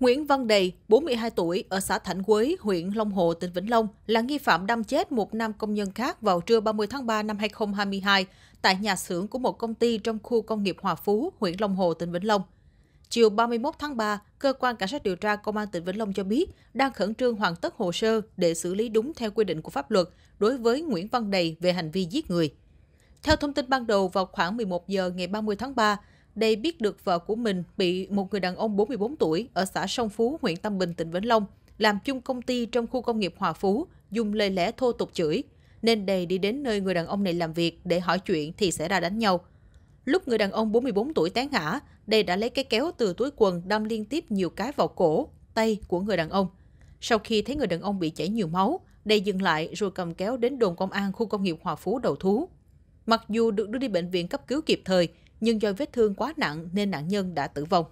Nguyễn Văn Đầy, 42 tuổi, ở xã Thạnh Quế, huyện Long Hồ, tỉnh Vĩnh Long, là nghi phạm đâm chết một nam công nhân khác vào trưa 30 tháng 3 năm 2022 tại nhà xưởng của một công ty trong khu công nghiệp Hòa Phú, huyện Long Hồ, tỉnh Vĩnh Long. Chiều 31 tháng 3, Cơ quan Cảnh sát điều tra Công an tỉnh Vĩnh Long cho biết đang khẩn trương hoàn tất hồ sơ để xử lý đúng theo quy định của pháp luật đối với Nguyễn Văn Đầy về hành vi giết người. Theo thông tin ban đầu, vào khoảng 11 giờ ngày 30 tháng 3, đây biết được vợ của mình bị một người đàn ông 44 tuổi ở xã Sông Phú, huyện Tam Bình, tỉnh Vĩnh Long, làm chung công ty trong khu công nghiệp Hòa Phú, dùng lời lẽ thô tục chửi, nên Đề đi đến nơi người đàn ông này làm việc để hỏi chuyện thì xảy ra đánh nhau. Lúc người đàn ông 44 tuổi té ngã, Đề đã lấy cái kéo từ túi quần đâm liên tiếp nhiều cái vào cổ, tay của người đàn ông. Sau khi thấy người đàn ông bị chảy nhiều máu, Đề dừng lại rồi cầm kéo đến đồn công an khu công nghiệp Hòa Phú đầu thú. Mặc dù được đưa đi bệnh viện cấp cứu kịp thời, nhưng do vết thương quá nặng nên nạn nhân đã tử vong.